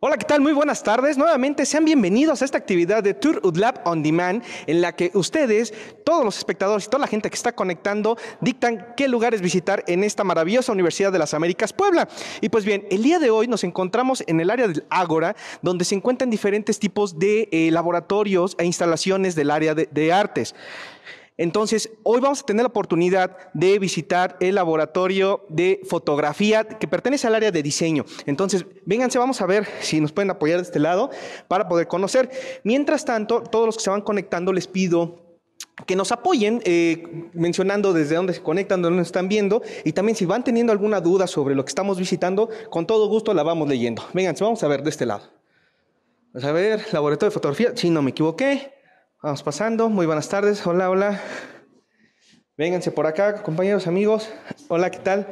Hola, ¿qué tal? Muy buenas tardes. Nuevamente sean bienvenidos a esta actividad de Tour Udlab On Demand, en la que ustedes, todos los espectadores y toda la gente que está conectando, dictan qué lugares visitar en esta maravillosa Universidad de las Américas Puebla. Y pues bien, el día de hoy nos encontramos en el área del Ágora, donde se encuentran diferentes tipos de eh, laboratorios e instalaciones del área de artes. Entonces, hoy vamos a tener la oportunidad de visitar el laboratorio de fotografía que pertenece al área de diseño. Entonces, vénganse, vamos a ver si nos pueden apoyar de este lado para poder conocer. Mientras tanto, todos los que se van conectando les pido que nos apoyen eh, mencionando desde dónde se conectan, dónde nos están viendo y también si van teniendo alguna duda sobre lo que estamos visitando, con todo gusto la vamos leyendo. Vénganse, vamos a ver de este lado. Vamos a ver, laboratorio de fotografía, si no me equivoqué. Vamos pasando, muy buenas tardes, hola, hola. Vénganse por acá, compañeros, amigos. Hola, ¿qué tal?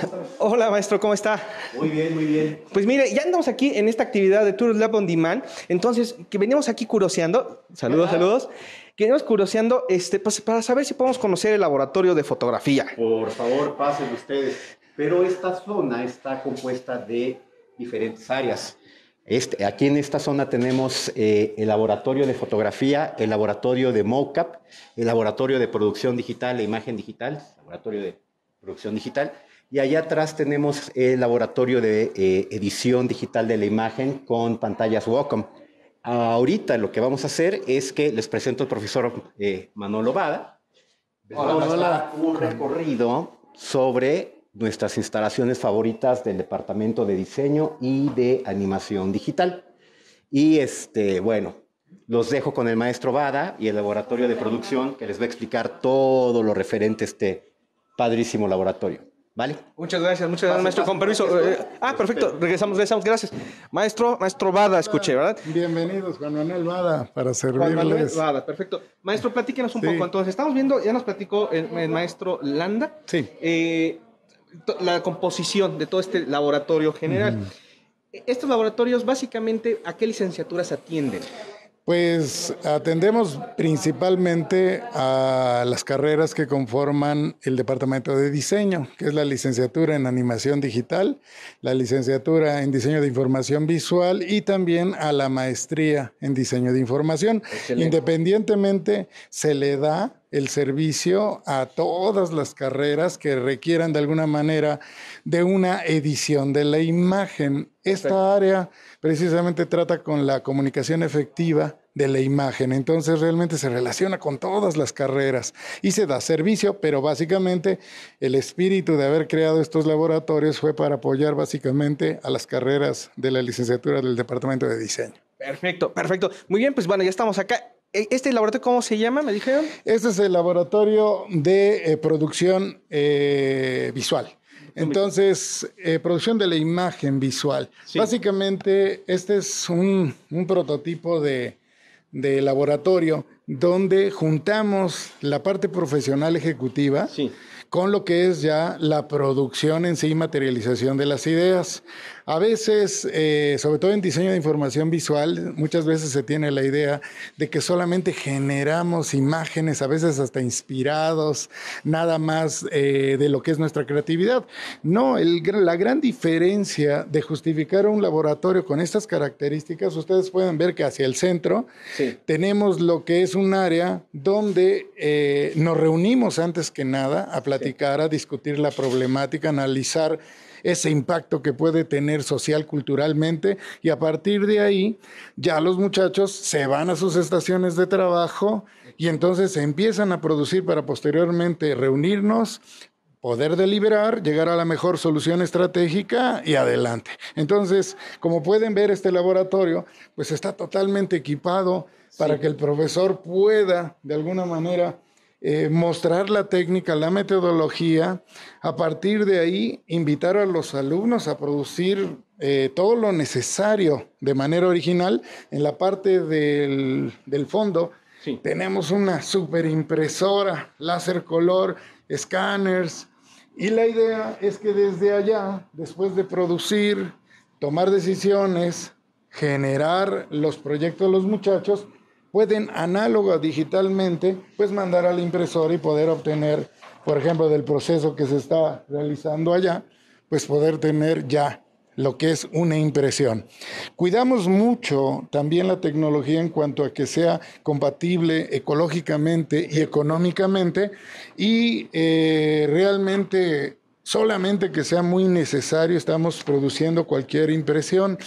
¿Qué tal? Hola, maestro, ¿cómo está? Muy bien, muy bien. Pues mire, ya andamos aquí en esta actividad de Tour Lab on Demand. Entonces, que venimos aquí curioseando. Saludos, saludos. Que venimos curioseando este, pues, para saber si podemos conocer el laboratorio de fotografía. Por favor, pasen ustedes. Pero esta zona está compuesta de diferentes áreas. Este, aquí en esta zona tenemos eh, el laboratorio de fotografía, el laboratorio de mocap, el laboratorio de producción digital e imagen digital, laboratorio de producción digital, y allá atrás tenemos el laboratorio de eh, edición digital de la imagen con pantallas Wacom. Ahorita lo que vamos a hacer es que les presento al profesor eh, Manolo Vada. Vamos Hola, a un recorrido sobre nuestras instalaciones favoritas del departamento de diseño y de animación digital. Y este, bueno, los dejo con el maestro Bada y el laboratorio de producción que les va a explicar todo lo referente a este padrísimo laboratorio. ¿Vale? Muchas gracias, muchas gracias, maestro. Con permiso. Eh, ah, perfecto. Regresamos, regresamos. Gracias. Maestro, maestro Bada, escuché, ¿verdad? Bienvenidos, Juan Manuel Bada, para servirles. Juan Manuel Bada, perfecto. Maestro, platíquenos un poco. Entonces, estamos viendo, ya nos platicó el, maestro Landa. Sí. Eh, la composición de todo este laboratorio general. Estos laboratorios, básicamente, ¿a qué licenciaturas atienden? Pues atendemos principalmente a las carreras que conforman el Departamento de Diseño, que es la licenciatura en Animación Digital, la licenciatura en Diseño de Información Visual y también a la maestría en Diseño de Información. Independientemente, se le da el servicio a todas las carreras que requieran de alguna manera de una edición de la imagen. Esta área precisamente trata con la comunicación efectiva de la imagen, entonces realmente se relaciona con todas las carreras y se da servicio, pero básicamente el espíritu de haber creado estos laboratorios fue para apoyar básicamente a las carreras de la licenciatura del Departamento de Diseño. Perfecto, perfecto. Muy bien, pues bueno, ya estamos acá. E, ¿Este laboratorio cómo se llama? Me dijeron. Este es el laboratorio de eh, producción eh, visual. Entonces, eh, producción de la imagen visual. Básicamente, este es un, prototipo de, laboratorio donde juntamos la parte profesional ejecutiva con lo que es ya la producción en sí y materialización de las ideas. A veces, eh, sobre todo en diseño de información visual, muchas veces se tiene la idea de que solamente generamos imágenes, a veces hasta inspirados, nada más eh, de lo que es nuestra creatividad. No, la gran diferencia de justificar un laboratorio con estas características, ustedes pueden ver que hacia el centro tenemos lo que es un área donde eh, nos reunimos antes que nada a platicar, a discutir la problemática, analizar ese impacto que puede tener social, culturalmente, y a partir de ahí ya los muchachos se van a sus estaciones de trabajo y entonces se empiezan a producir para posteriormente reunirnos, poder deliberar, llegar a la mejor solución estratégica y adelante. Entonces, como pueden ver, este laboratorio pues está totalmente equipado para que el profesor pueda de alguna manera eh, mostrar la técnica, la metodología, a partir de ahí invitar a los alumnos a producir eh, todo lo necesario de manera original en la parte del, fondo. Tenemos una super impresora, láser color, escáneres. Y la idea es que desde allá, después de producir, tomar decisiones, generar los proyectos de los muchachos, pueden análoga digitalmente, pues mandar al impresor y poder obtener, por ejemplo, del proceso que se está realizando allá, pues poder tener ya lo que es una impresión. Cuidamos mucho también la tecnología en cuanto a que sea compatible ecológicamente y económicamente y eh, realmente solamente que sea muy necesario estamos produciendo cualquier impresión.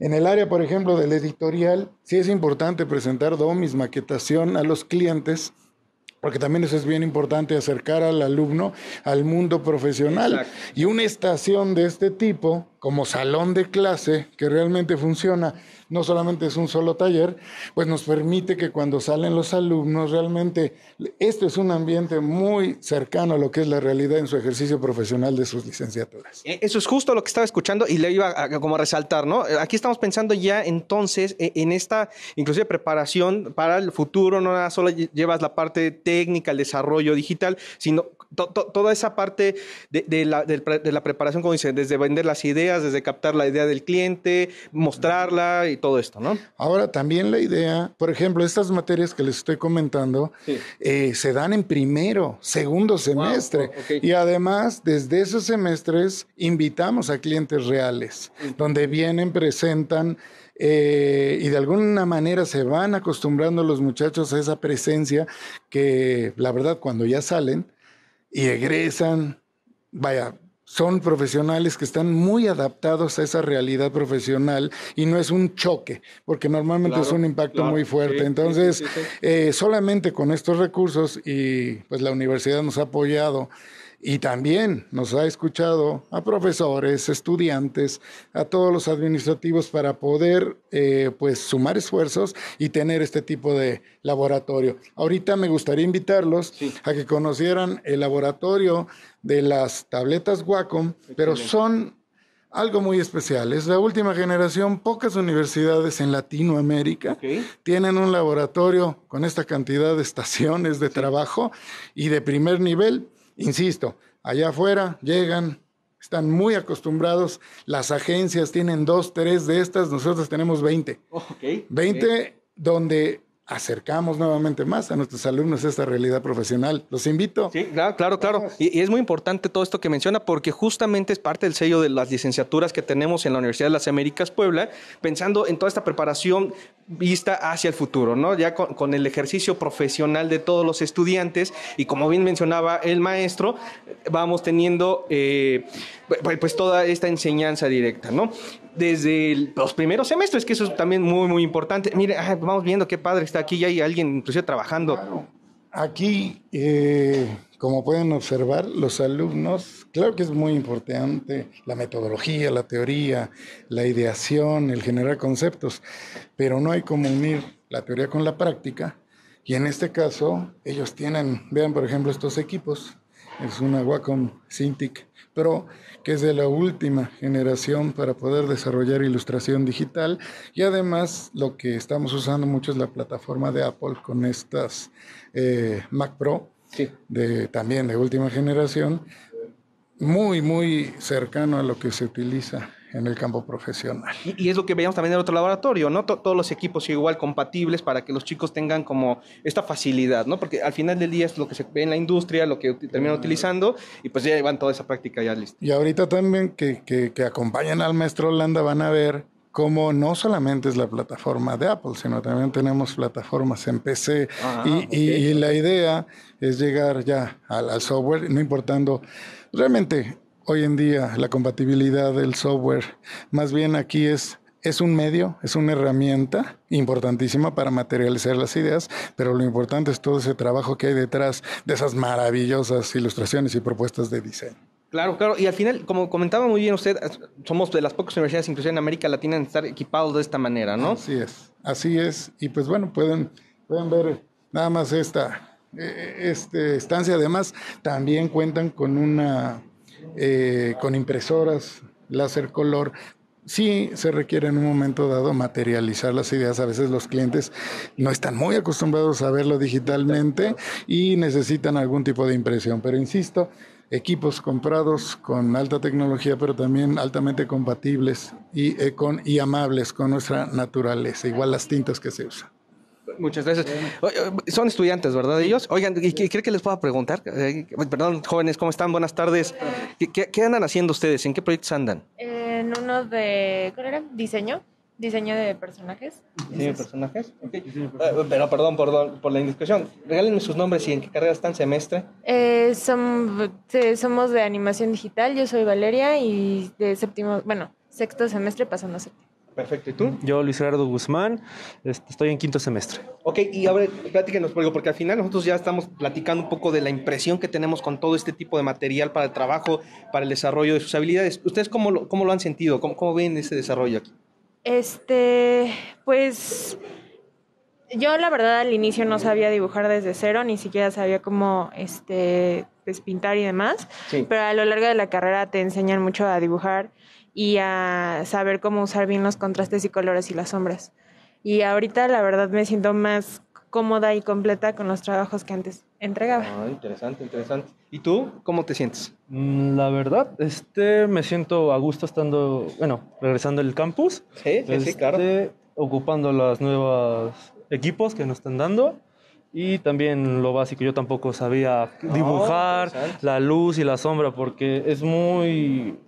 En el área, por ejemplo, del editorial, sí es importante presentar domis, maquetación a los clientes, porque también eso es bien importante, acercar al alumno al mundo profesional. Y una estación de este tipo como salón de clase que realmente funciona, no solamente es un solo taller, pues nos permite que cuando salen los alumnos realmente, esto es un ambiente muy cercano a lo que es la realidad en su ejercicio profesional de sus licenciaturas. Eh, eso es justo lo que estaba escuchando y le iba a, como resaltar, ¿no? Eh, aquí estamos pensando ya entonces eh, en esta, inclusive preparación para el futuro, no nada solo llevas la parte técnica, el desarrollo digital, sino toda esa parte de, la, preparación, como dicen, desde vender las ideas, desde captar la idea del cliente, mostrarla y todo esto, ¿no? Ahora, también la idea, por ejemplo, estas materias que les estoy comentando eh, se dan en primero, segundo semestre. Y además, desde esos semestres, invitamos a clientes reales, donde vienen, presentan. Eh, y de alguna manera se van acostumbrando los muchachos a esa presencia que la verdad cuando ya salen y egresan. Vaya, son profesionales que están muy adaptados a esa realidad profesional y no es un choque, porque normalmente es un impacto muy fuerte. Entonces, eh, solamente con estos recursos y pues la universidad nos ha apoyado y también nos ha escuchado a profesores, estudiantes, a todos los administrativos para poder eh, pues, sumar esfuerzos y tener este tipo de laboratorio. Ahorita me gustaría invitarlos a que conocieran el laboratorio de las tabletas Wacom, pero son algo muy especial. Es la última generación. Pocas universidades en Latinoamérica tienen un laboratorio con esta cantidad de estaciones de trabajo y de primer nivel. Insisto, allá afuera llegan, están muy acostumbrados, las agencias tienen dos, tres de estas, nosotros tenemos 20. veinte 20 donde acercamos nuevamente más a nuestros alumnos esta realidad profesional. Los invito. Sí, claro, claro, claro. Y, es muy importante todo esto que menciona porque justamente es parte del sello de las licenciaturas que tenemos en la Universidad de las Américas Puebla, pensando en toda esta preparación vista hacia el futuro, ¿no? Ya con, el ejercicio profesional de todos los estudiantes y como bien mencionaba el maestro, vamos teniendo eh, pues, pues toda esta enseñanza directa, ¿no? desde los primeros semestres, que eso es también muy, muy importante. Mire, ah, vamos viendo qué padre está aquí, ya hay alguien inclusive trabajando. Aquí, eh, como pueden observar, los alumnos, claro que es muy importante la metodología, la teoría, la ideación, el generar conceptos, pero no hay como unir la teoría con la práctica. Y en este caso, ellos tienen, vean por ejemplo estos equipos, es una Wacom Cintiq que es de la última generación para poder desarrollar ilustración digital. Y además lo que estamos usando mucho es la plataforma de Apple con estas eh, Mac Pro, también de última generación, muy, muy cercano a lo que se utiliza en el campo profesional. Y, es lo que veíamos también en el otro laboratorio, ¿no? todos los equipos igual compatibles para que los chicos tengan como esta facilidad, ¿no? Porque al final del día es lo que se ve en la industria, lo que terminan utilizando, y pues ya van toda esa práctica ya lista. Y ahorita también que, que, acompañan al maestro Holanda van a ver cómo no solamente es la plataforma de Apple, sino también tenemos plataformas en PC. Ah, y, la idea es llegar ya al software, no importando realmente hoy en día la compatibilidad del software. Más bien aquí es es un medio, es una herramienta importantísima para materializar las ideas, pero lo importante es todo ese trabajo que hay detrás de esas maravillosas ilustraciones y propuestas de diseño. Claro, claro. Y al final, como comentaba muy bien usted, somos de las pocas universidades, incluso en América Latina, en estar equipados de esta manera, ¿no? Así es, así es. Y pues bueno, pueden, pueden ver nada más esta e, e, este, estancia. Además, también cuentan con una eh, con impresoras, láser color. Sí se requiere en un momento dado materializar las ideas. A veces los clientes no están muy acostumbrados a verlo digitalmente y necesitan algún tipo de impresión. Pero insisto, equipos comprados con alta tecnología, pero también altamente compatibles y, eh, y amables con nuestra naturaleza, igual las tintas que se usan. Muchas gracias. Son estudiantes, ¿verdad? Ellos. Oigan, ¿y cree que les pueda preguntar? Eh, perdón, jóvenes, ¿cómo están? Buenas tardes. ¿Qué, andan haciendo ustedes? ¿En qué proyectos andan? Eh, en uno de. ¿Cuál era? ¿Diseño? Diseño de personajes. Diseño de personajes. Eh, pero perdón, perdón por la indiscreción. Regálenme sus nombres y en qué carrera están semestre. son, somos de animación digital. Yo soy Valeria y de séptimo, bueno, sexto semestre pasando a séptimo. Perfecto, ¿y tú? Yo, Luis Gerardo Guzmán, este, estoy en quinto semestre. Ok, y ahora platíquenos, porque al final nosotros ya estamos platicando un poco de la impresión que tenemos con todo este tipo de material para el trabajo, para el desarrollo de sus habilidades. ¿Ustedes cómo lo, lo han sentido? ¿Cómo, ven ese desarrollo aquí? Este, pues... Yo la verdad al inicio no sabía dibujar desde cero, ni siquiera sabía cómo este pues, pintar y demás, pero a lo largo de la carrera te enseñan mucho a dibujar y a saber cómo usar bien los contrastes y colores y las sombras. Y ahorita la verdad me siento más cómoda y completa con los trabajos que antes entregaba. Ah, interesante, interesante. ¿Y tú cómo te sientes? Mm, la verdad, este, me siento a gusto estando, bueno, regresando al campus. Sí, sí, este, Ocupando los nuevos equipos que nos están dando. Y también lo básico, yo tampoco sabía ah, dibujar la luz y la sombra porque es muy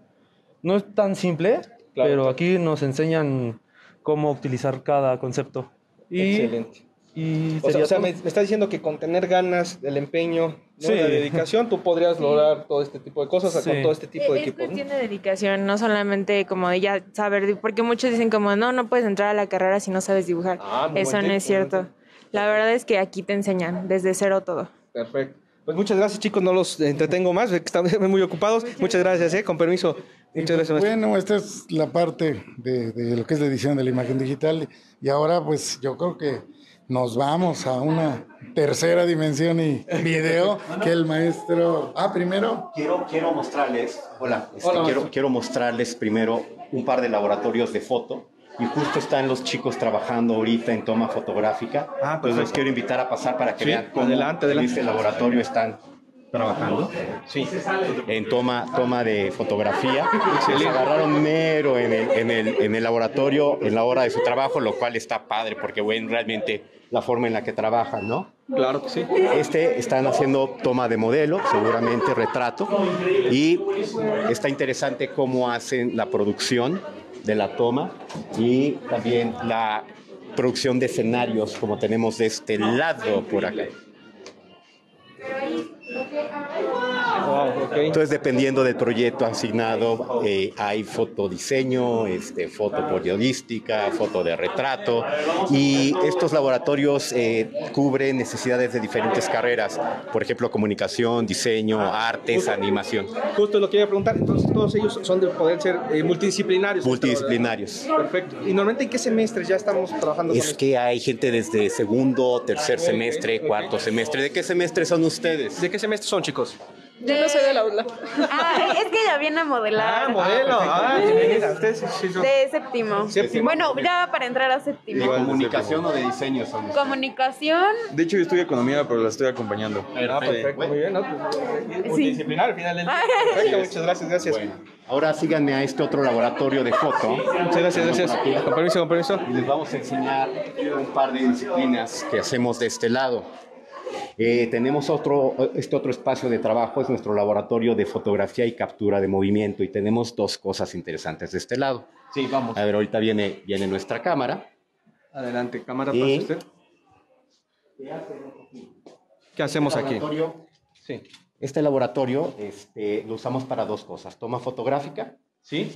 no es tan simple, pero aquí nos enseñan cómo utilizar cada concepto. Excelente. Y o sea, me, está diciendo que con tener ganas, el empeño, ¿no? la dedicación, tú podrías lograr todo este tipo de cosas con todo este tipo de equipos. Es cuestión dedicación, no solamente como ya saber, porque muchos dicen como, no, no puedes entrar a la carrera si no sabes dibujar. Ah, Eso no es cierto. La verdad es que aquí te enseñan desde cero todo. Perfecto. Pues muchas gracias chicos, no los entretengo más, están muy ocupados. Muchas, muchas gracias, ¿eh? con permiso. Bueno, esta es la parte de, lo que es la edición de la imagen digital y ahora pues yo creo que nos vamos a una tercera dimensión y video que el maestro... Ah, primero. Quiero, quiero mostrarles, hola, este, quiero, mostrarles primero un par de laboratorios de foto y justo están los chicos trabajando ahorita en toma fotográfica. Ah, pues los quiero invitar a pasar para que vean cómo en este laboratorio están trabajando. Sí. En toma, toma de fotografía. Se agarraron mero en el, laboratorio, en la hora de su trabajo, lo cual está padre porque ven realmente la forma en la que trabajan, ¿no? Claro que sí. Este están haciendo toma de modelo, seguramente retrato, y está interesante cómo hacen la producción de la toma y también la producción de escenarios como tenemos de este lado por acá. Entonces, dependiendo del proyecto asignado, eh, hay fotodiseño, este, foto periodística, foto de retrato. Y estos laboratorios eh, cubren necesidades de diferentes carreras, por ejemplo, comunicación, diseño, artes, animación. Justo lo que iba a preguntar. Entonces, todos ellos son de poder ser eh, multidisciplinarios. Multidisciplinarios. Perfecto. ¿Y normalmente en qué semestre ya estamos trabajando? Es que hay gente desde segundo, tercer semestre, cuarto semestre. ¿De qué semestre son ustedes? ¿De qué semestre son, chicos? Yo no soy del aula Ah, es que ella viene a modelar. Ah, modelo. sí, de séptimo. Bueno, ya para entrar a séptimo. ¿De comunicación o de diseño son? Comunicación. De hecho, yo estudio economía, pero la estoy acompañando. Ah, perfecto. Muy bien, al final Perfecto, muchas gracias, gracias. Ahora síganme a este otro laboratorio de foto. Muchas gracias, gracias. Con permiso, con permiso. les vamos a enseñar un par de disciplinas que hacemos de este lado. Eh, tenemos otro, este otro espacio de trabajo, es nuestro laboratorio de fotografía y captura de movimiento y tenemos dos cosas interesantes de este lado. Sí, vamos. A ver, ahorita viene, viene nuestra cámara. Adelante, cámara, pase usted. ¿Qué hacemos este aquí? este laboratorio, Sí. Este laboratorio este, lo usamos para dos cosas, toma fotográfica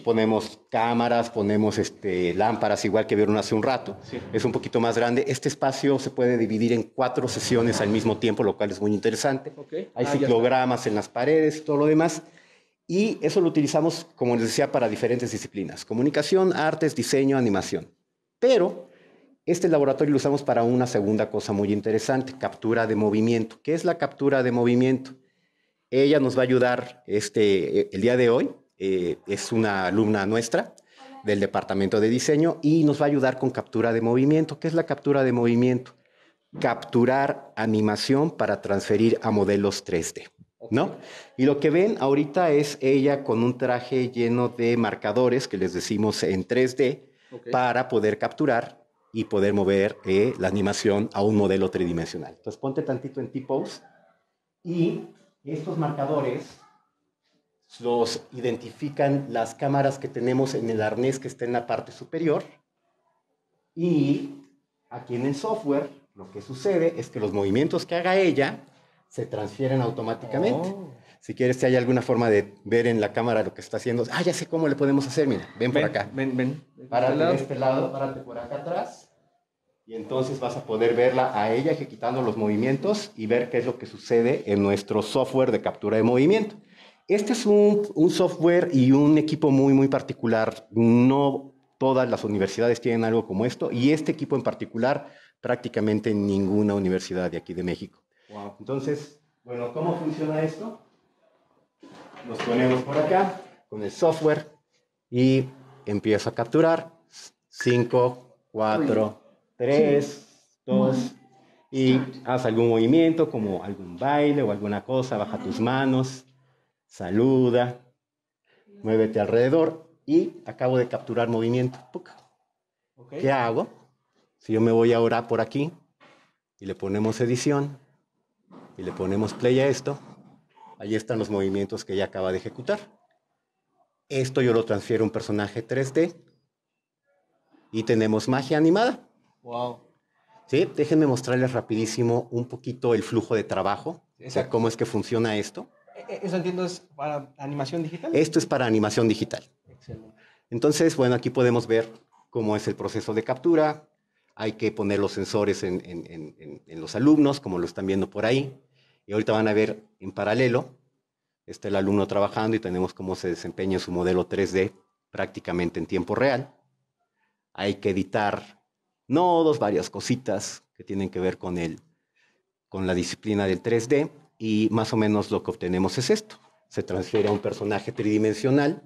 Ponemos cámaras, ponemos este, lámparas, igual que vieron hace un rato. Es un poquito más grande. Este espacio se puede dividir en cuatro sesiones al mismo tiempo, lo cual es muy interesante. Hay ah, ciclogramas en las paredes todo lo demás. Y eso lo utilizamos, como les decía, para diferentes disciplinas. Comunicación, artes, diseño, animación. Pero este laboratorio lo usamos para una segunda cosa muy interesante, captura de movimiento. ¿Qué es la captura de movimiento? Ella nos va a ayudar este, el día de hoy eh, es una alumna nuestra del departamento de diseño y nos va a ayudar con captura de movimiento. ¿Qué es la captura de movimiento? Capturar animación para transferir a modelos 3D. ¿No? Y lo que ven ahorita es ella con un traje lleno de marcadores que les decimos en 3D para poder capturar y poder mover eh, la animación a un modelo tridimensional. Entonces ponte tantito en T-Pose y estos marcadores los identifican las cámaras que tenemos en el arnés que está en la parte superior. Y aquí en el software lo que sucede es que los movimientos que haga ella se transfieren automáticamente. Oh. Si quieres, si hay alguna forma de ver en la cámara lo que está haciendo. Ah, ya sé cómo le podemos hacer. Mira, ven, por acá. Ven, ven. Párate de este lado, párate por acá atrás. Y entonces vas a poder verla a ella ejecutando los movimientos y ver qué es lo que sucede en nuestro software de captura de movimiento. Este es un, software y un equipo muy, muy particular. No todas las universidades tienen algo como esto y este equipo en particular prácticamente ninguna universidad de aquí de México. Entonces, bueno, ¿cómo funciona esto? Nos ponemos por acá con el software y empiezo a capturar. Cinco, cuatro, tres, dos. y haz algún movimiento como algún baile o alguna cosa, baja tus manos saluda, muévete alrededor y acabo de capturar movimiento. ¿Qué hago? Si yo me voy ahora por aquí y le ponemos edición y le ponemos play a esto, ahí están los movimientos que ella acaba de ejecutar. Esto yo lo transfiero a un personaje 3D y tenemos magia animada. Wow. Sí, déjenme mostrarles rapidísimo un poquito el flujo de trabajo, o sea, cómo es que funciona esto. Eh, eso entiendo es para animación digital. Esto es para animación digital. Entonces, bueno, aquí podemos ver cómo es el proceso de captura. Hay que poner los sensores en, los alumnos, como lo están viendo por ahí. Y ahorita van a ver en paralelo, está el alumno trabajando y tenemos cómo se desempeña su modelo 3D prácticamente en tiempo real. Hay que editar nodos, varias cositas que tienen que ver con, con la disciplina del 3D y más o menos lo que obtenemos es esto. Se transfiere a un personaje tridimensional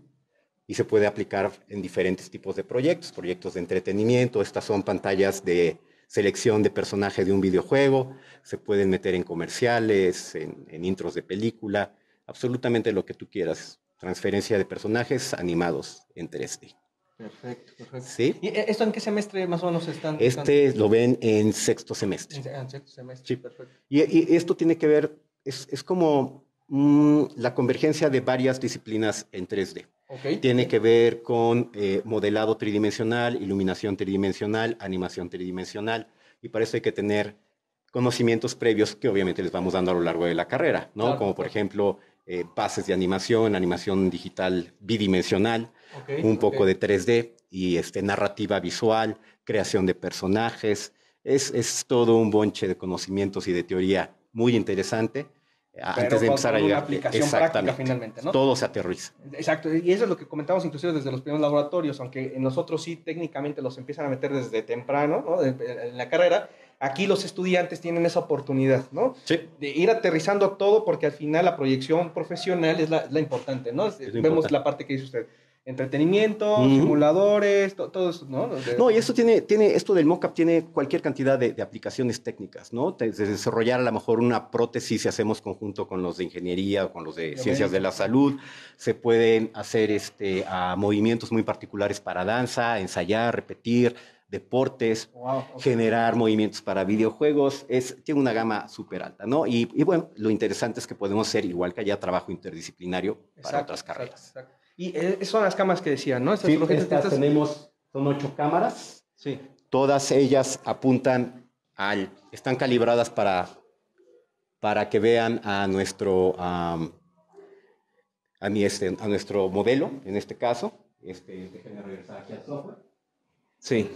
y se puede aplicar en diferentes tipos de proyectos, proyectos de entretenimiento, estas son pantallas de selección de personaje de un videojuego, se pueden meter en comerciales, en, intros de película, absolutamente lo que tú quieras, transferencia de personajes animados en 3D. Perfecto, perfecto. ¿Sí? ¿Y e-, esto en qué semestre más o menos están? Este lo ven en sexto semestre. En, sexto semestre, sí. perfecto. Y, y, esto tiene que ver es, como mm, la convergencia de varias disciplinas en 3D. Tiene que ver con eh, modelado tridimensional, iluminación tridimensional, animación tridimensional, y para eso hay que tener conocimientos previos que obviamente les vamos dando a lo largo de la carrera, ¿no? como por ejemplo eh, bases de animación, animación digital bidimensional, un poco de 3D y este, narrativa visual, creación de personajes. Es, es todo un bonche de conocimientos y de teoría muy interesante eh, antes de empezar a llegar. Exactamente. finalmente, Todo se aterriza. Exacto, y eso es lo que comentamos inclusive desde los primeros laboratorios, aunque nosotros sí técnicamente los empiezan a meter desde temprano, ¿no? En la carrera, aquí los estudiantes tienen esa oportunidad, ¿no? De ir aterrizando todo porque al final la proyección profesional es la, importante, ¿no? Vemos la parte que dice usted entretenimiento, simuladores, todo eso, ¿no? no, y esto tiene, tiene, esto del mocap tiene cualquier cantidad de, aplicaciones técnicas, ¿no? desarrollar a lo mejor una prótesis si hacemos conjunto con los de ingeniería o con los de ciencias de la salud, se pueden hacer este, movimientos muy particulares para danza, ensayar, repetir, deportes, generar movimientos para videojuegos, es, tiene una gama súper alta, ¿no? Y, bueno, lo interesante es que podemos hacer igual que haya trabajo interdisciplinario para otras carreras. Y eh, son las cámaras que decían, ¿no? Estas, sí, tenemos, son ocho cámaras. Sí. Todas ellas apuntan al, están calibradas para, para que vean a nuestro, a, mí este, a nuestro modelo, en este caso. Este, déjenme regresar aquí al software. Sí.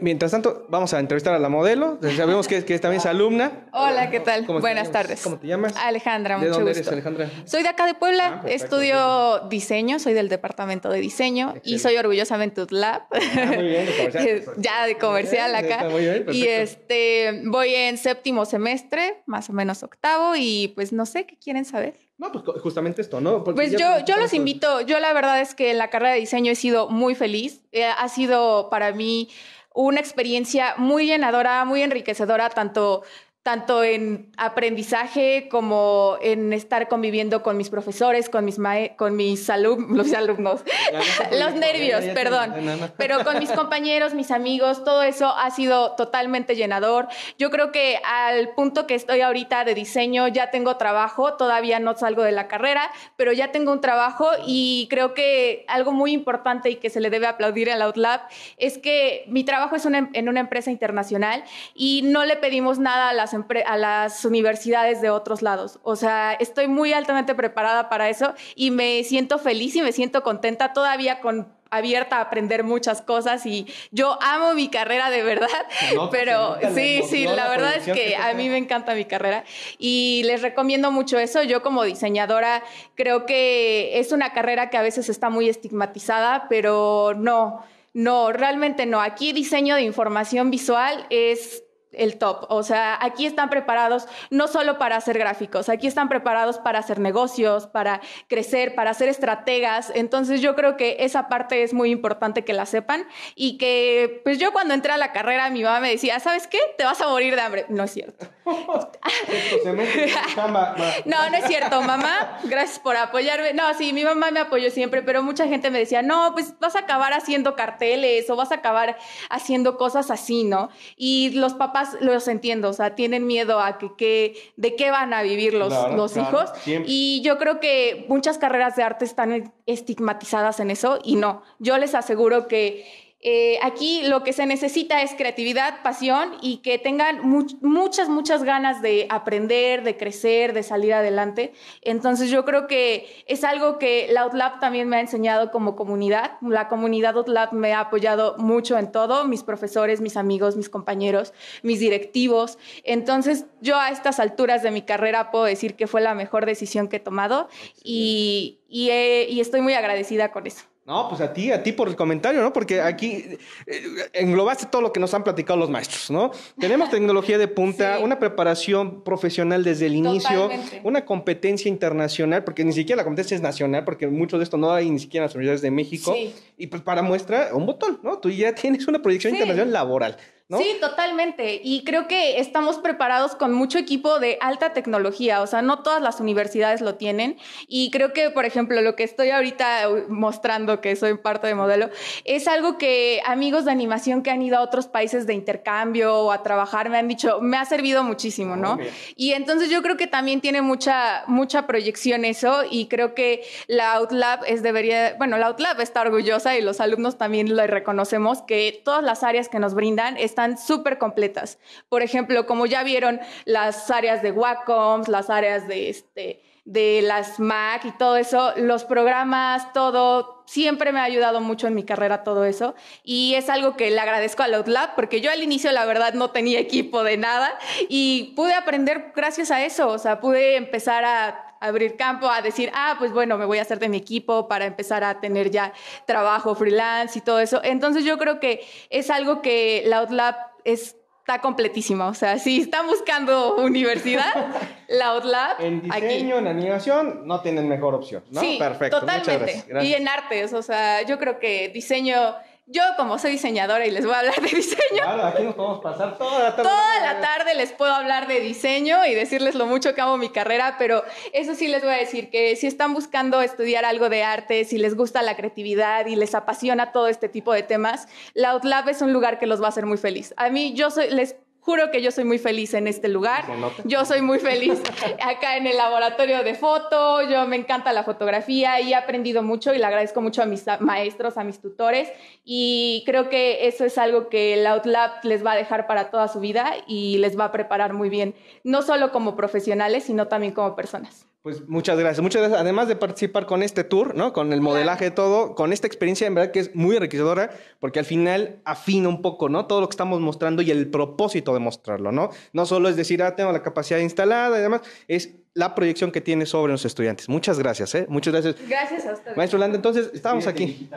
Mientras tanto, vamos a entrevistar a la modelo. Sabemos que, que también es alumna. Hola, ¿qué tal? Buenas tardes. ¿Cómo te llamas? Alejandra, ¿De dónde Eres, Alejandra? Soy de acá de Puebla, ah, estudio diseño, soy del departamento de diseño y soy orgullosamente UTLAB. Ah, muy bien, de comercial. ya de comercial acá. y este voy en séptimo semestre, más o menos octavo, y pues no sé qué quieren saber. No, pues justamente esto, ¿no? pues yo, yo los invito, yo la verdad es que en la carrera de diseño he sido muy feliz, eh, ha sido para mí una experiencia muy llenadora, muy enriquecedora, tanto tanto en aprendizaje como en estar conviviendo con mis profesores, con mis con mis los alumnos, los nervios, perdón, pero con mis compañeros, mis amigos, todo eso ha sido totalmente llenador. Yo creo que al punto que estoy ahorita de diseño ya tengo trabajo, todavía no salgo de la carrera, pero ya tengo un trabajo y creo que algo muy importante y que se le debe aplaudir la Outlab es que mi trabajo es em-, en una empresa internacional y no le pedimos nada a las a las universidades de otros lados. O sea, estoy muy altamente preparada para eso y me siento feliz y me siento contenta todavía con abierta a aprender muchas cosas y yo amo mi carrera de verdad, pues, pero sí, sí, la, verdad es que a mí me encanta mi carrera y les recomiendo mucho eso. Yo como diseñadora creo que es una carrera que a veces está muy estigmatizada, pero no, no, realmente no. Aquí diseño de información visual es el top. O sea, aquí están preparados no solo para hacer gráficos, aquí están preparados para hacer negocios, para crecer, para ser estrategas. Entonces yo creo que esa parte es muy importante que la sepan y que pues yo cuando entré a la carrera mi mamá me decía, ¿sabes qué? Te vas a morir de hambre. No es cierto. no, no es cierto, mamá. Gracias por apoyarme. No, sí, mi mamá me apoyó siempre, pero mucha gente me decía, no, pues vas a acabar haciendo carteles o vas a acabar haciendo cosas así, ¿no? Y los papás los entiendo, o sea, tienen miedo a que, de qué van a vivir los, los hijos. Y yo creo que muchas carreras de arte están estigmatizadas en eso y no, yo les aseguro que eh, aquí lo que se necesita es creatividad, pasión y que tengan muchas, muchas ganas de aprender, de crecer, de salir adelante. Entonces yo creo que es algo que la Outlab también me ha enseñado como comunidad. La comunidad Outlab me ha apoyado mucho en todo, mis profesores, mis amigos, mis compañeros, mis directivos. Entonces yo a estas alturas de mi carrera puedo decir que fue la mejor decisión que he tomado y estoy muy agradecida con eso. No, pues a ti, a ti por el comentario, ¿no? Porque aquí eh, englobaste todo lo que nos han platicado los maestros, ¿no? Tenemos tecnología de punta, una preparación profesional desde el inicio, una competencia internacional, porque ni siquiera la competencia es nacional, porque mucho de esto no hay ni siquiera en las universidades de México. Y pues para muestra, un botón, ¿no? Tú ya tienes una proyección internacional laboral. Sí, totalmente. Y creo que estamos preparados con mucho equipo de alta tecnología. O sea, no todas las universidades lo tienen. Y creo que, por ejemplo, lo que estoy ahorita uh, mostrando, que soy parte de modelo, es algo que amigos de animación que han ido a otros países de intercambio o a trabajar me han dicho, me ha servido muchísimo, ¿no? Y entonces yo creo que también tiene mucha, mucha proyección eso. Y creo que la Outlab es debería, bueno, la Outlab está orgullosa y los alumnos también lo reconocemos, que todas las áreas que nos brindan están súper completas. Por ejemplo, como ya vieron, las áreas de Wacom las áreas de, este, de las Mac y todo eso, los programas, todo, siempre me ha ayudado mucho en mi carrera todo eso. Y es algo que le agradezco a Outlab, porque yo al inicio, la verdad, no tenía equipo de nada y pude aprender gracias a eso. O sea, pude empezar a abrir campo, a decir, ah, pues bueno, me voy a hacer de mi equipo para empezar a tener ya trabajo freelance y todo eso. Entonces yo creo que es algo que la OutLab está completísima. O sea, si están buscando universidad, la OutLab. En diseño, en animación, no tienen mejor opción, ¿no? Perfecto. Totalmente. Gracias. Y en artes, o sea, yo creo que diseño yo, como soy diseñadora y les voy a hablar de diseño. Claro, aquí nos podemos pasar toda la tarde. Toda la tarde les puedo hablar de diseño y decirles lo mucho que amo mi carrera, pero eso sí les voy a decir que si están buscando estudiar algo de arte, si les gusta la creatividad y les apasiona todo este tipo de temas, la Outlab es un lugar que los va a hacer muy feliz. A mí, yo soy, les juro que yo soy muy feliz en este lugar. Yo soy muy feliz acá en el laboratorio de foto. Yo me encanta la fotografía y he aprendido mucho y le agradezco mucho a mis maestros, a mis tutores. Y creo que eso es algo que el Outlab les va a dejar para toda su vida y les va a preparar muy bien, no solo como profesionales, sino también como personas. Pues muchas gracias, muchas gracias. Además de participar con este tour, ¿no? Con el modelaje, de todo, con esta experiencia, en verdad que es muy enriquecedora, porque al final afina un poco, ¿no? Todo lo que estamos mostrando y el propósito de mostrarlo, ¿no? No solo es decir, ah, tengo la capacidad instalada y demás, es la proyección que tiene sobre los estudiantes. Muchas gracias, ¿eh? Muchas gracias. Gracias a ustedes. Maestro Landa, entonces, estamos aquí.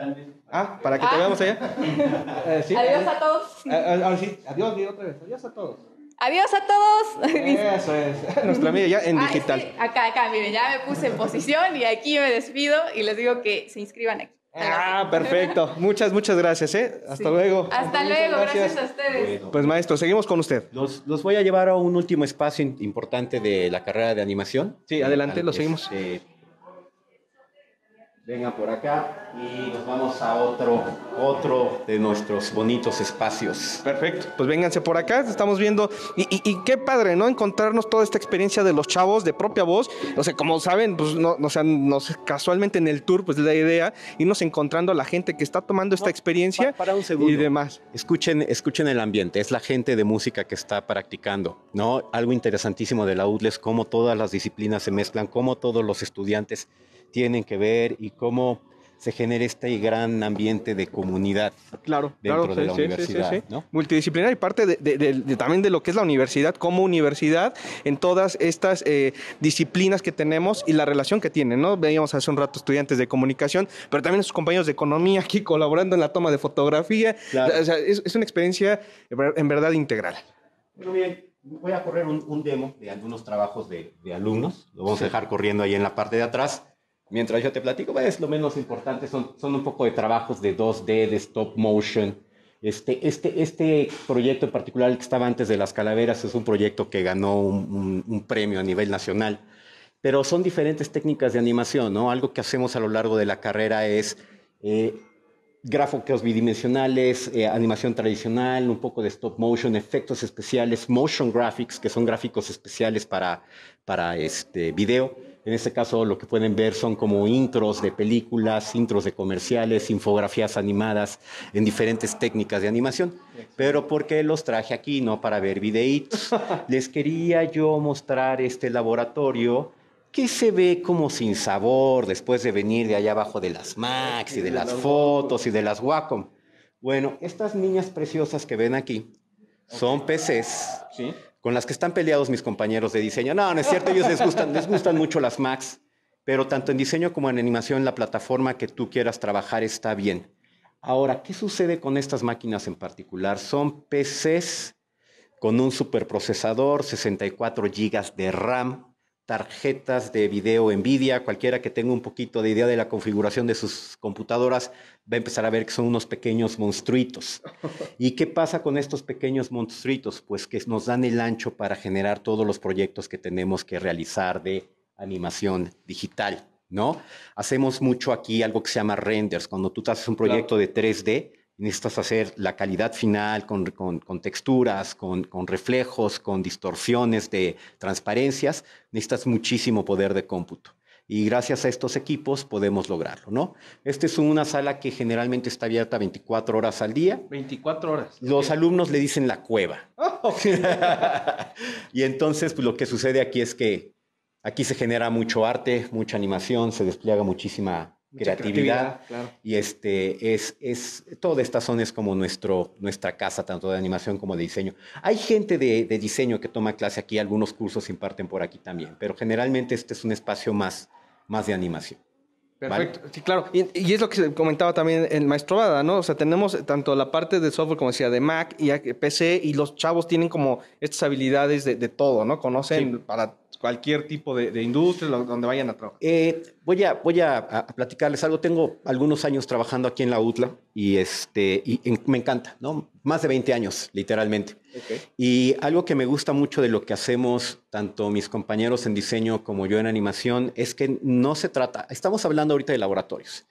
Ah, para que te ah. veamos allá. Eh, adiós a todos. Eh, ahora sí, adiós, otra vez. Adiós a todos. Adiós a todos. Eso es. Nuestra amiga ya en ah, digital. acá, acá, miren, ya me puse en posición y aquí me despido y les digo que se inscriban aquí. Ah, perfecto. Muchas, muchas gracias, ¿eh? Hasta luego. Hasta luego, gracias. a ustedes. Pues maestro, seguimos con usted. Los, voy a llevar a un último espacio importante de la carrera de animación. Sí, adelante, lo seguimos. Eh, Venga por acá y nos vamos a otro, otro de nuestros bonitos espacios. Perfecto, pues vénganse por acá, estamos viendo, y, qué padre, ¿no? Encontrarnos toda esta experiencia de los chavos de propia voz, o sea, como saben, pues, no, o nos, casualmente en el tour, pues la idea, irnos encontrando a la gente que está tomando esta experiencia para y demás. Escuchen, escuchen el ambiente, es la gente de música que está practicando, ¿no? Algo interesantísimo de la udles es cómo todas las disciplinas se mezclan, cómo todos los estudiantes tienen que ver y cómo se genera este gran ambiente de comunidad claro, dentro claro, de la universidad. Multidisciplinar y parte también de lo que es la universidad como universidad en todas estas eh, disciplinas que tenemos y la relación que tienen. ¿no? Veíamos hace un rato estudiantes de comunicación, pero también sus compañeros de economía aquí colaborando en la toma de fotografía. es, una experiencia en verdad integral. Muy bien. Voy a correr un, demo de algunos trabajos de, de alumnos. Lo vamos a dejar corriendo ahí en la parte de atrás mientras yo te platico, es lo menos importante son, un poco de trabajos de 2D, de stop motion. Este, este, este proyecto en particular, que estaba antes de las calaveras, es un proyecto que ganó un, premio a nivel nacional. Pero son diferentes técnicas de animación, ¿no? Algo que hacemos a lo largo de la carrera es eh, gráficos bidimensionales, eh, animación tradicional, un poco de stop motion, efectos especiales, motion graphics, que son gráficos especiales para, para este video en este caso lo que pueden ver son como intros de películas, intros de comerciales, infografías animadas en diferentes técnicas de animación. Pero porque los traje aquí, no para ver videitos. Les quería yo mostrar este laboratorio que se ve como sin sabor después de venir de allá abajo de las Macs y de las fotos y de las Wacom. Bueno, estas niñas preciosas que ven aquí son PCs ¿Sí? con las que están peleados mis compañeros de diseño. No, no es cierto, ellos les gustan, les gustan mucho las Macs, pero tanto en diseño como en animación, la plataforma que tú quieras trabajar está bien. Ahora, ¿qué sucede con estas máquinas en particular? Son PCs con un superprocesador, 64 GB de RAM, tarjetas de video NVIDIA, cualquiera que tenga un poquito de idea de la configuración de sus computadoras va a empezar a ver que son unos pequeños monstruitos. ¿Y qué pasa con estos pequeños monstruitos? Pues que nos dan el ancho para generar todos los proyectos que tenemos que realizar de animación digital, ¿no? Hacemos mucho aquí algo que se llama renders. Cuando tú haces un proyecto de 3D, necesitas hacer la calidad final con, texturas, con, reflejos, con distorsiones de transparencias, necesitas muchísimo poder de cómputo. Y gracias a estos equipos podemos lograrlo, ¿no? Esta es una sala que generalmente está abierta 24 horas al día. 24 horas. Los alumnos le dicen la cueva. Oh, y entonces pues, lo que sucede aquí es que aquí se genera mucho arte, mucha animación, se despliega muchísima creatividad. Y este, es, es, toda esta zona es como nuestro, nuestra casa, tanto de animación como de diseño. Hay gente de, de diseño que toma clase aquí, algunos cursos imparten por aquí también, pero generalmente este es un espacio más, más de animación. Perfecto, sí, claro. Y, es lo que comentaba también el maestro ¿no? O sea, tenemos tanto la parte de software, como decía, de Mac y PC, y los chavos tienen como estas habilidades de, todo, ¿no? Conocen para cualquier tipo de, industria, donde vayan a trabajar? Eh, voy a, voy a, platicarles algo. Tengo algunos años trabajando aquí en la UTLA y, este, y me encanta, ¿no? Más de 20 años, literalmente. Y algo que me gusta mucho de lo que hacemos, tanto mis compañeros en diseño como yo en animación, es que no se trata, estamos hablando ahorita de laboratorios.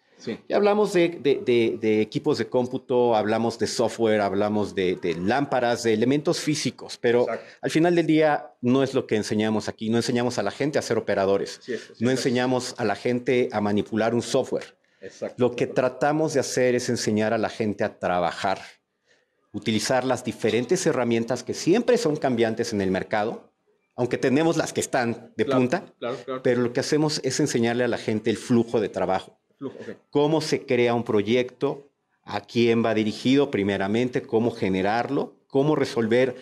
Y hablamos de, equipos de cómputo, hablamos de software, hablamos de, lámparas, de elementos físicos, pero al final del día no es lo que enseñamos aquí. No enseñamos a la gente a ser operadores. no enseñamos a la gente a manipular un software. Lo que tratamos de hacer es enseñar a la gente a trabajar, utilizar las diferentes herramientas que siempre son cambiantes en el mercado, aunque tenemos las que están de punta, pero lo que hacemos es enseñarle a la gente el flujo de trabajo ¿Cómo se crea un proyecto? ¿A quién va dirigido primeramente? ¿Cómo generarlo? ¿Cómo resolver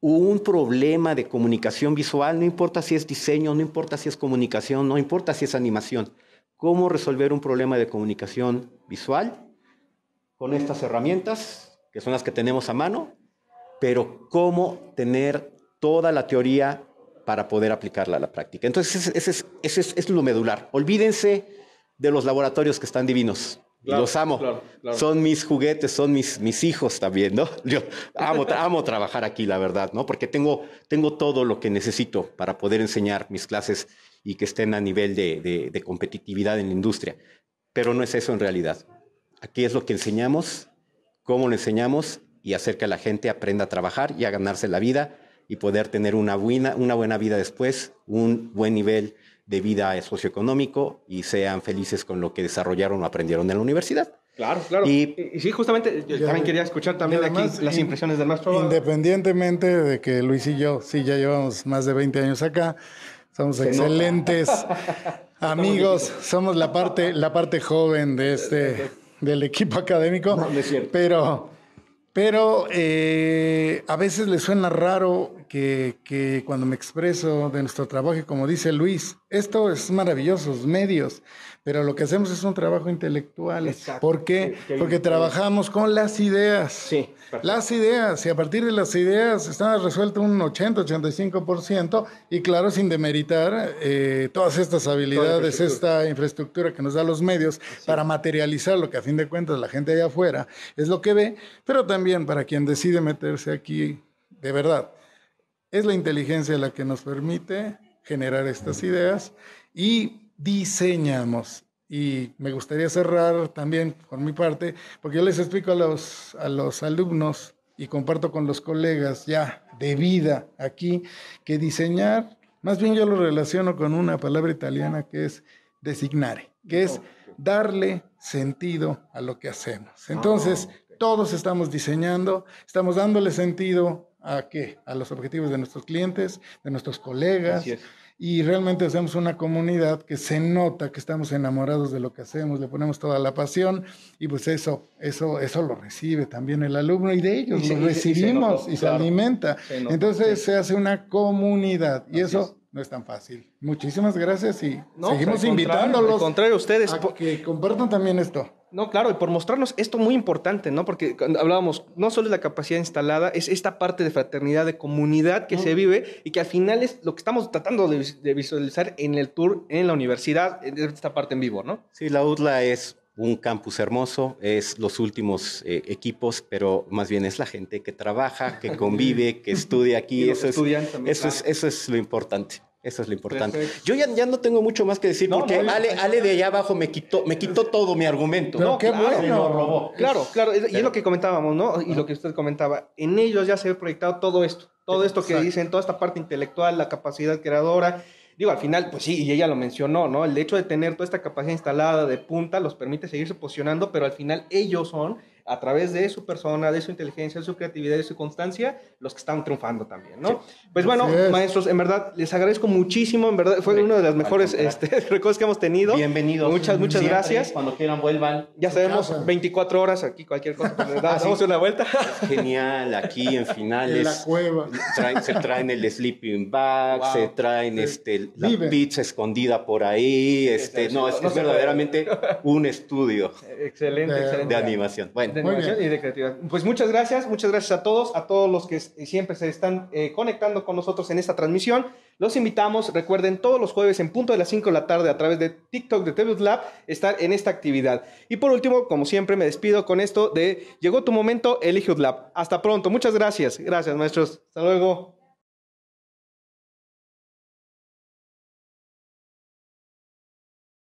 un problema de comunicación visual? No importa si es diseño, no importa si es comunicación, no importa si es animación. ¿Cómo resolver un problema de comunicación visual? Con estas herramientas, que son las que tenemos a mano, pero cómo tener toda la teoría para poder aplicarla a la práctica. Entonces, ese es lo medular. Olvídense de los laboratorios que están divinos. los amo. Son mis juguetes, son mis, mis hijos también, ¿no? Yo amo, trabajar aquí, la verdad, ¿no? Porque tengo, tengo todo lo que necesito para poder enseñar mis clases y que estén a nivel de, competitividad en la industria. Pero no es eso en realidad. Aquí es lo que enseñamos, cómo lo enseñamos y hacer que la gente aprenda a trabajar y a ganarse la vida y poder tener una buena, una buena vida después, un buen nivel de vida socioeconómico y sean felices con lo que desarrollaron o aprendieron en la universidad. Claro, claro. Y, sí, justamente, también quería escuchar también aquí las impresiones del maestro. Independientemente de que Luis y yo, sí, ya llevamos más de 20 años acá, somos excelentes amigos, somos la parte, la parte joven de este, del equipo académico. es cierto. Pero, pero eh, a veces le suena raro que, cuando me expreso de nuestro trabajo, y como dice Luis, esto es maravillosos medios, pero lo que hacemos es un trabajo intelectual. ¿Por qué? Porque trabajamos con las ideas. Sí. Las ideas, y a partir de las ideas está resuelto un 80-85%, y claro, sin demeritar eh, todas estas habilidades, esta infraestructura que nos da los medios para materializar lo que a fin de cuentas la gente allá afuera es lo que ve, pero también para quien decide meterse aquí de verdad es la inteligencia la que nos permite generar estas ideas y diseñamos. Y me gustaría cerrar también por mi parte, porque yo les explico a los, a los alumnos y comparto con los colegas ya de vida aquí que diseñar, más bien yo lo relaciono con una palabra italiana que es designare, que es darle sentido a lo que hacemos. Entonces, ah, todos estamos diseñando, estamos dándole sentido ¿A qué? A los objetivos de nuestros clientes, de nuestros colegas. Y realmente hacemos una comunidad que se nota que estamos enamorados de lo que hacemos, le ponemos toda la pasión y pues eso, eso, eso lo recibe también el alumno y de ellos lo recibimos y se, alimenta. Entonces se hace una comunidad y eso no es tan fácil. Muchísimas gracias y pues, seguimos invitándolos. Al ustedes a que compartan también esto. No, claro, y por mostrarnos esto muy importante, ¿no? Porque hablábamos, no solo es la capacidad instalada, es esta parte de fraternidad, de comunidad que se vive y que al final es lo que estamos tratando de, visualizar en el tour, en la universidad, esta parte en vivo, ¿no? Sí, la UDLA es un campus hermoso, es los últimos eh, equipos, pero más bien es la gente que trabaja, que convive, que estudia aquí. eso, es, eso, eso es lo importante. Eso es lo importante. Yo ya, no tengo mucho más que decir porque Ale, Ale, de allá abajo me quitó, me quitó todo mi argumento. No, qué claro, bueno. Claro, claro. y es lo que comentábamos, ¿no? Y lo que usted comentaba. En ellos ya se ve proyectado todo esto. Todo esto que dicen, toda esta parte intelectual, la capacidad creadora. Digo, al final, pues sí, y ella lo mencionó, ¿no? El hecho de tener toda esta capacidad instalada de punta los permite seguirse posicionando, pero al final ellos son a través de su persona, de su inteligencia, de su creatividad, de su constancia, los que están triunfando también, ¿no? Pues bueno, maestros, en verdad, les agradezco muchísimo, en verdad, fue una de las mejores este, que hemos tenido. Bienvenidos. Muchas, muchas gracias. Cuando quieran, vuelvan. Ya sabemos, 24 horas aquí, cualquier cosa, pues, Hacemos ah, una vuelta. genial, aquí en finales. En la cueva. se traen el sleeping bag, se traen este, la pizza escondida por ahí, este, no, es, no es verdaderamente un estudio. Excelente, excelente. De animación. Bueno de y de creatividad. Pues muchas gracias, muchas gracias a todos, a todos los que siempre se están eh, conectando con nosotros en esta transmisión. Los invitamos, recuerden, todos los jueves en punto de las 5 de la tarde a través de TikTok de TV estar en esta actividad. Y por último, como siempre, me despido con esto de Llegó tu momento, elige Lab. Hasta pronto, muchas gracias. Gracias, maestros. Hasta luego.